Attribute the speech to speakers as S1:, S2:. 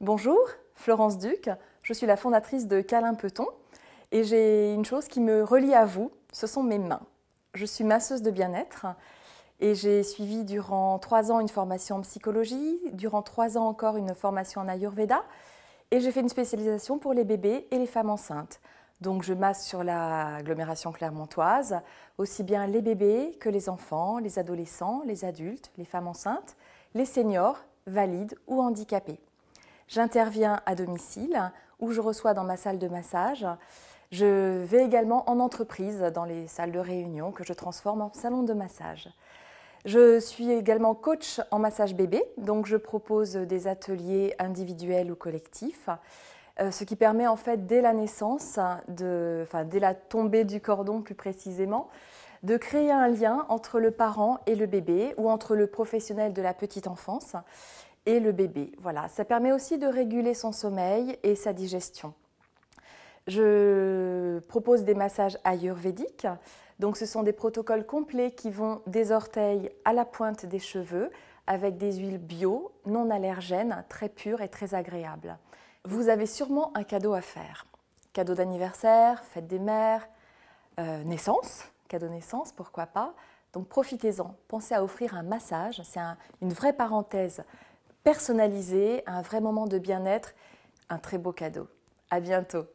S1: Bonjour, Florence Duc, je suis la fondatrice de Câlin Peton et j'ai une chose qui me relie à vous, ce sont mes mains. Je suis masseuse de bien-être et j'ai suivi durant trois ans une formation en psychologie, durant trois ans encore une formation en Ayurveda et j'ai fait une spécialisation pour les bébés et les femmes enceintes. Donc je masse sur l'agglomération clermontoise, aussi bien les bébés que les enfants, les adolescents, les adultes, les femmes enceintes, les seniors, valides ou handicapés. J'interviens à domicile ou je reçois dans ma salle de massage. Je vais également en entreprise, dans les salles de réunion que je transforme en salon de massage. Je suis également coach en massage bébé, donc je propose des ateliers individuels ou collectifs, euh, ce qui permet en fait dès la naissance, de, enfin dès la tombée du cordon plus précisément, de créer un lien entre le parent et le bébé ou entre le professionnel de la petite enfance et le bébé. Voilà, ça permet aussi de réguler son sommeil et sa digestion. Je propose des massages ayurvédiques. Donc ce sont des protocoles complets qui vont des orteils à la pointe des cheveux avec des huiles bio, non allergènes, très pures et très agréables. Vous avez sûrement un cadeau à faire. Cadeau d'anniversaire, fête des mères, euh, naissance, cadeau naissance, pourquoi pas. Donc profitez-en, pensez à offrir un massage, c'est une vraie parenthèse personnalisé, un vrai moment de bien-être, un très beau cadeau. À bientôt.